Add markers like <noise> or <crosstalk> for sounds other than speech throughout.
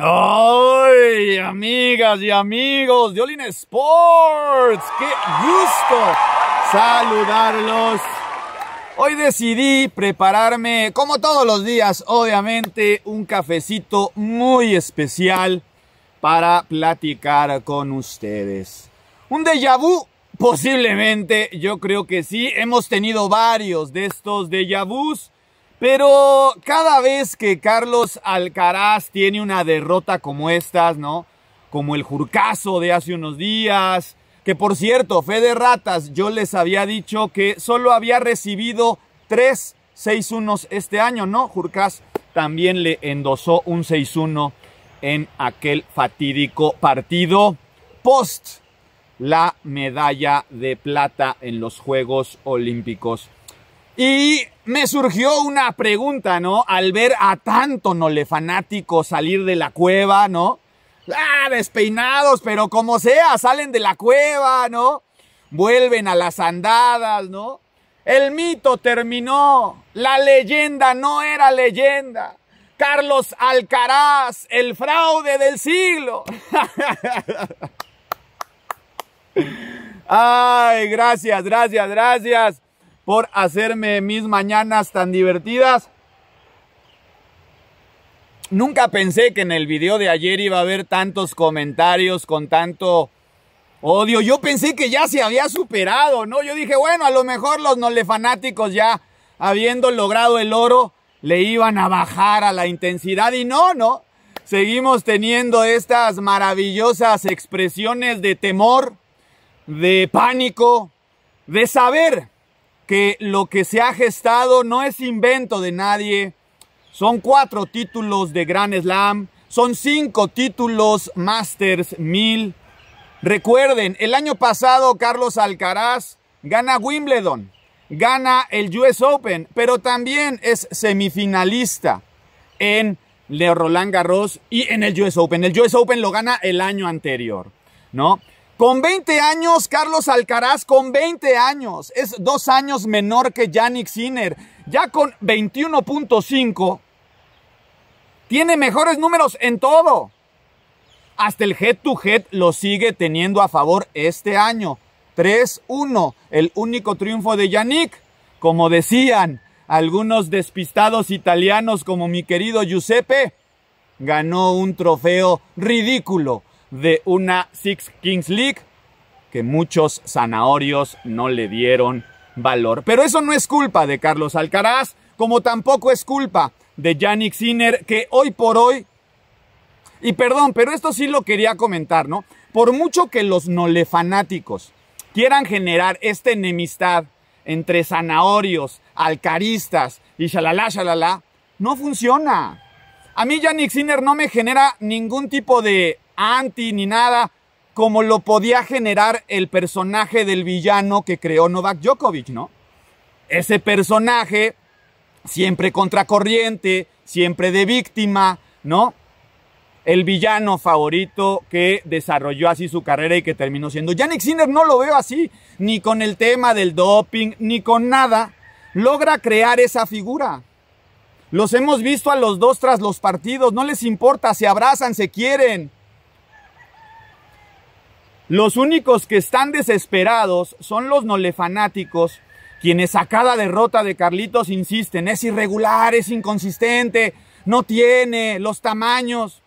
¡Ay, amigas y amigos de Olin Sports! ¡Qué gusto saludarlos! Hoy decidí prepararme, como todos los días, obviamente, un cafecito muy especial para platicar con ustedes. Un déjà vu, posiblemente, yo creo que sí. Hemos tenido varios de estos déjà vus pero cada vez que Carlos Alcaraz tiene una derrota como estas, ¿no? Como el Jurcaso de hace unos días, que por cierto, fe de ratas, yo les había dicho que solo había recibido tres 6-1 este año, ¿no? Jurcas también le endosó un 6-1 en aquel fatídico partido post la medalla de plata en los Juegos Olímpicos. Y me surgió una pregunta, ¿no? Al ver a tanto Nole fanático salir de la cueva, ¿no? Ah, despeinados, pero como sea, salen de la cueva, ¿no? Vuelven a las andadas, ¿no? El mito terminó, la leyenda no era leyenda. Carlos Alcaraz, el fraude del siglo. <laughs> Ay, gracias, gracias, gracias por hacerme mis mañanas tan divertidas. Nunca pensé que en el video de ayer iba a haber tantos comentarios con tanto odio. Yo pensé que ya se había superado, ¿no? Yo dije, bueno, a lo mejor los nolefanáticos ya habiendo logrado el oro le iban a bajar a la intensidad y no, no. Seguimos teniendo estas maravillosas expresiones de temor, de pánico, de saber que lo que se ha gestado no es invento de nadie. Son cuatro títulos de Grand Slam, son cinco títulos Masters 1000. Recuerden, el año pasado Carlos Alcaraz gana Wimbledon, gana el US Open, pero también es semifinalista en Roland Garros y en el US Open. El US Open lo gana el año anterior, ¿no? Con 20 años, Carlos Alcaraz, con 20 años, es dos años menor que Yannick Sinner. Ya con 21.5, tiene mejores números en todo. Hasta el head-to-head lo sigue teniendo a favor este año. 3-1, el único triunfo de Yannick. Como decían algunos despistados italianos como mi querido Giuseppe, ganó un trofeo ridículo de una Six Kings League que muchos zanahorios no le dieron valor. Pero eso no es culpa de Carlos Alcaraz, como tampoco es culpa de Yannick Sinner, que hoy por hoy, y perdón, pero esto sí lo quería comentar, ¿no? Por mucho que los nolefanáticos quieran generar esta enemistad entre zanahorios, alcaristas y shalala, shalala, no funciona. A mí Yannick Sinner no me genera ningún tipo de anti ni nada como lo podía generar el personaje del villano que creó Novak Djokovic, ¿no? Ese personaje siempre contracorriente, siempre de víctima, ¿no? El villano favorito que desarrolló así su carrera y que terminó siendo. Yannick Sinner no lo veo así, ni con el tema del doping, ni con nada. Logra crear esa figura. Los hemos visto a los dos tras los partidos, no les importa, se abrazan, se quieren. Los únicos que están desesperados son los nolefanáticos, quienes a cada derrota de Carlitos insisten, es irregular, es inconsistente, no tiene los tamaños.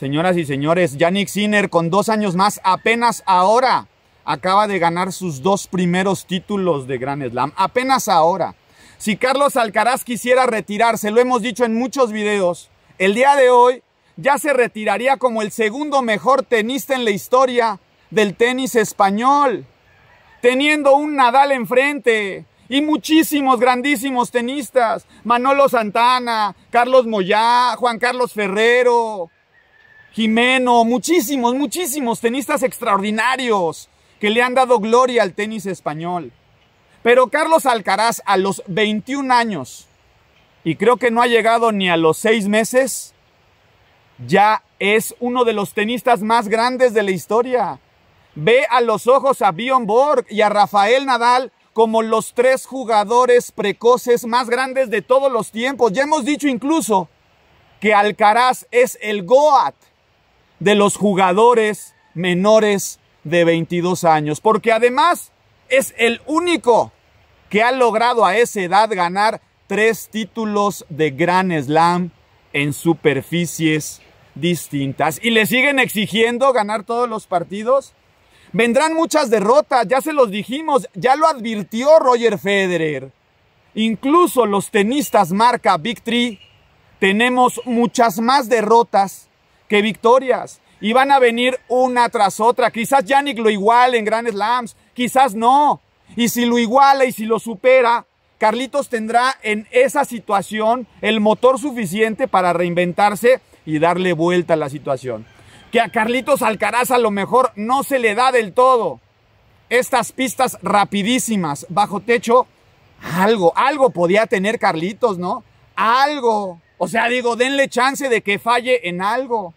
Señoras y señores, Yannick Sinner con dos años más apenas ahora acaba de ganar sus dos primeros títulos de Grand Slam. Apenas ahora. Si Carlos Alcaraz quisiera retirarse, lo hemos dicho en muchos videos, el día de hoy ya se retiraría como el segundo mejor tenista en la historia del tenis español, teniendo un Nadal enfrente y muchísimos grandísimos tenistas, Manolo Santana, Carlos Moyá, Juan Carlos Ferrero, Jimeno, muchísimos, muchísimos tenistas extraordinarios que le han dado gloria al tenis español. Pero Carlos Alcaraz a los 21 años, y creo que no ha llegado ni a los 6 meses, ya es uno de los tenistas más grandes de la historia. Ve a los ojos a Bjorn Borg y a Rafael Nadal como los tres jugadores precoces más grandes de todos los tiempos. Ya hemos dicho incluso que Alcaraz es el Goat de los jugadores menores de 22 años, porque además es el único que ha logrado a esa edad ganar tres títulos de Grand Slam en superficies distintas. Y le siguen exigiendo ganar todos los partidos. Vendrán muchas derrotas, ya se los dijimos, ya lo advirtió Roger Federer. Incluso los tenistas marca Victory tenemos muchas más derrotas que victorias. Y van a venir una tras otra. Quizás Yannick lo iguale en Grand Slams, quizás no. Y si lo iguala y si lo supera, Carlitos tendrá en esa situación el motor suficiente para reinventarse y darle vuelta a la situación. Que a Carlitos Alcaraz a lo mejor no se le da del todo. Estas pistas rapidísimas, bajo techo, algo, algo podía tener Carlitos, ¿no? Algo. O sea, digo, denle chance de que falle en algo.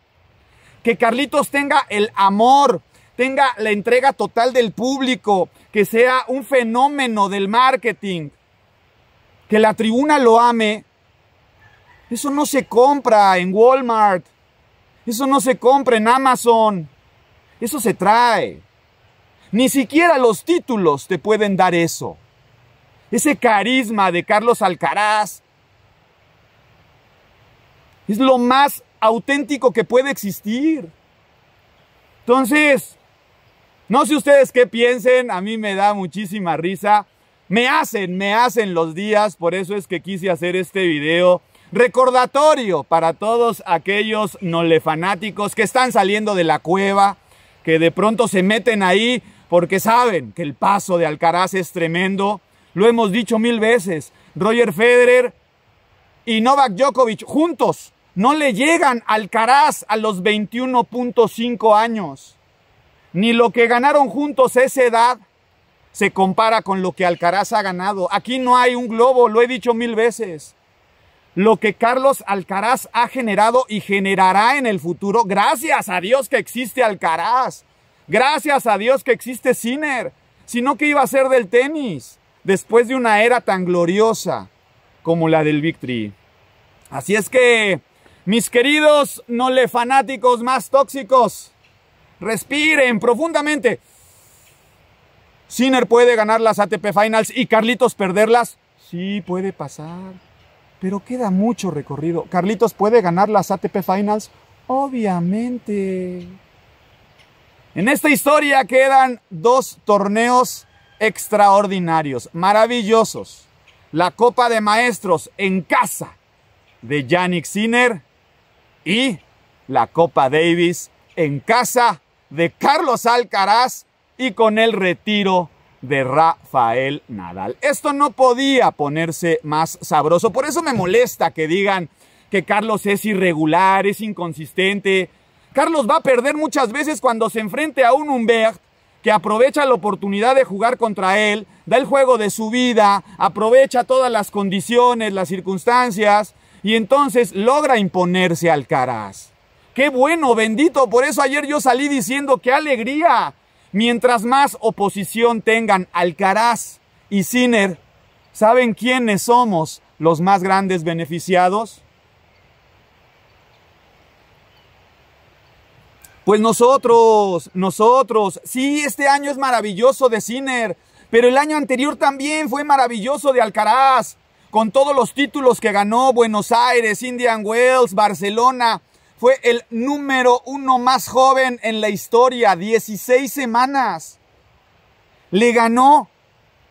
Que Carlitos tenga el amor, tenga la entrega total del público, que sea un fenómeno del marketing, que la tribuna lo ame eso no se compra en Walmart. Eso no se compra en Amazon. Eso se trae. Ni siquiera los títulos te pueden dar eso. Ese carisma de Carlos Alcaraz es lo más auténtico que puede existir. Entonces, no sé ustedes qué piensen, a mí me da muchísima risa. Me hacen, me hacen los días, por eso es que quise hacer este video Recordatorio para todos aquellos fanáticos que están saliendo de la cueva, que de pronto se meten ahí porque saben que el paso de Alcaraz es tremendo. Lo hemos dicho mil veces, Roger Federer y Novak Djokovic juntos no le llegan Alcaraz a los 21.5 años. Ni lo que ganaron juntos esa edad se compara con lo que Alcaraz ha ganado. Aquí no hay un globo, lo he dicho mil veces lo que Carlos Alcaraz ha generado y generará en el futuro. Gracias a Dios que existe Alcaraz. Gracias a Dios que existe Sinner. no, que iba a ser del tenis después de una era tan gloriosa como la del Victory. Así es que, mis queridos no le fanáticos más tóxicos, respiren profundamente. Sinner puede ganar las ATP Finals y Carlitos perderlas. Sí, puede pasar pero queda mucho recorrido. ¿Carlitos puede ganar las ATP Finals? Obviamente. En esta historia quedan dos torneos extraordinarios, maravillosos. La Copa de Maestros en casa de Yannick Sinner y la Copa Davis en casa de Carlos Alcaraz y con el retiro de Rafael Nadal. Esto no podía ponerse más sabroso. Por eso me molesta que digan que Carlos es irregular, es inconsistente. Carlos va a perder muchas veces cuando se enfrente a un Humbert que aprovecha la oportunidad de jugar contra él, da el juego de su vida, aprovecha todas las condiciones, las circunstancias y entonces logra imponerse al Caraz. Qué bueno, bendito, por eso ayer yo salí diciendo qué alegría Mientras más oposición tengan Alcaraz y Sinner, ¿saben quiénes somos los más grandes beneficiados? Pues nosotros, nosotros. Sí, este año es maravilloso de Sinner, pero el año anterior también fue maravilloso de Alcaraz, con todos los títulos que ganó Buenos Aires, Indian Wells, Barcelona fue el número uno más joven en la historia, 16 semanas. Le ganó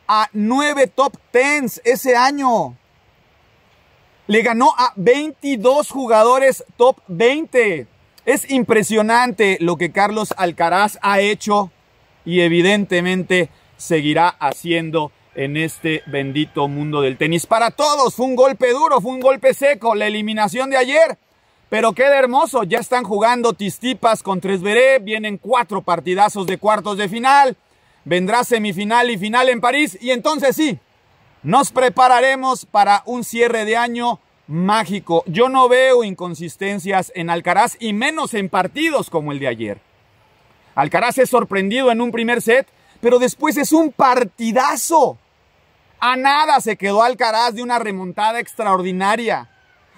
a nueve top tens ese año. Le ganó a 22 jugadores top 20. Es impresionante lo que Carlos Alcaraz ha hecho y evidentemente seguirá haciendo en este bendito mundo del tenis. Para todos fue un golpe duro, fue un golpe seco. La eliminación de ayer pero queda hermoso, ya están jugando Tistipas con Tresberé, vienen cuatro partidazos de cuartos de final, vendrá semifinal y final en París y entonces sí, nos prepararemos para un cierre de año mágico. Yo no veo inconsistencias en Alcaraz y menos en partidos como el de ayer. Alcaraz es sorprendido en un primer set, pero después es un partidazo. A nada se quedó Alcaraz de una remontada extraordinaria.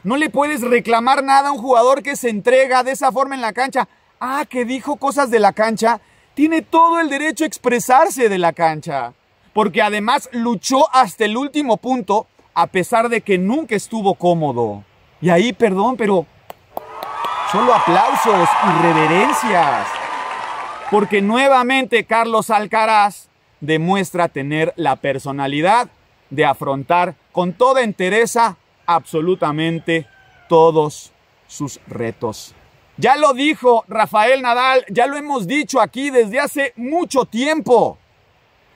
No le puedes reclamar nada a un jugador que se entrega de esa forma en la cancha. Ah, que dijo cosas de la cancha. Tiene todo el derecho a expresarse de la cancha. Porque además luchó hasta el último punto, a pesar de que nunca estuvo cómodo. Y ahí, perdón, pero solo aplausos y reverencias. Porque nuevamente Carlos Alcaraz demuestra tener la personalidad de afrontar con toda entereza absolutamente todos sus retos. Ya lo dijo Rafael Nadal, ya lo hemos dicho aquí desde hace mucho tiempo.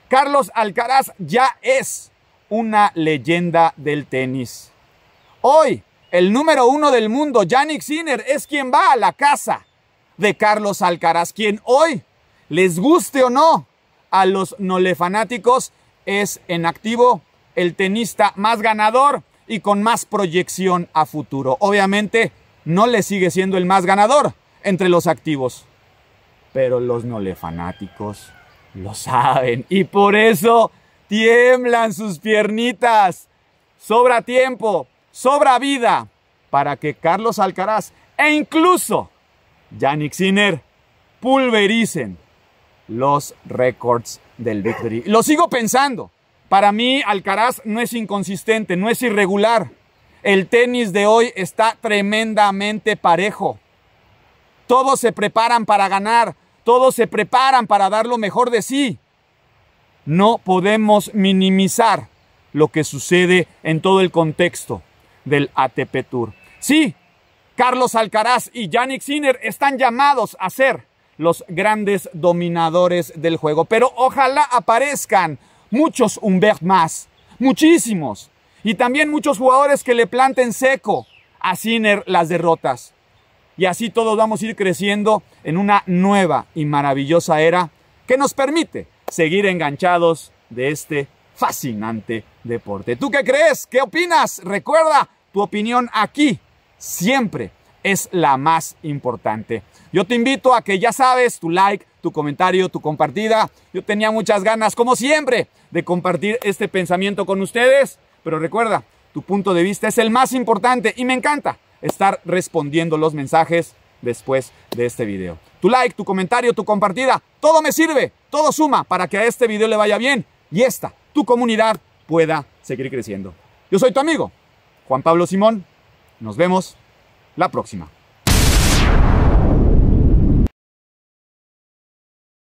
Carlos Alcaraz ya es una leyenda del tenis. Hoy, el número uno del mundo, Yannick Sinner, es quien va a la casa de Carlos Alcaraz, quien hoy, les guste o no, a los nole fanáticos, es en activo el tenista más ganador y con más proyección a futuro. Obviamente no le sigue siendo el más ganador entre los activos, pero los no le fanáticos lo saben y por eso tiemblan sus piernitas. Sobra tiempo, sobra vida para que Carlos Alcaraz e incluso Yannick Sinner pulvericen los récords del Victory. Lo sigo pensando. Para mí Alcaraz no es inconsistente, no es irregular. El tenis de hoy está tremendamente parejo. Todos se preparan para ganar, todos se preparan para dar lo mejor de sí. No podemos minimizar lo que sucede en todo el contexto del ATP Tour. Sí, Carlos Alcaraz y Yannick Sinner están llamados a ser los grandes dominadores del juego, pero ojalá aparezcan muchos Humbert más, muchísimos. Y también muchos jugadores que le planten seco a Sinner las derrotas. Y así todos vamos a ir creciendo en una nueva y maravillosa era que nos permite seguir enganchados de este fascinante deporte. ¿Tú qué crees? ¿Qué opinas? Recuerda tu opinión aquí, siempre es la más importante. Yo te invito a que ya sabes, tu like, tu comentario, tu compartida. Yo tenía muchas ganas, como siempre, de compartir este pensamiento con ustedes, pero recuerda, tu punto de vista es el más importante y me encanta estar respondiendo los mensajes después de este video. Tu like, tu comentario, tu compartida, todo me sirve, todo suma para que a este video le vaya bien y esta, tu comunidad, pueda seguir creciendo. Yo soy tu amigo, Juan Pablo Simón. Nos vemos la próxima.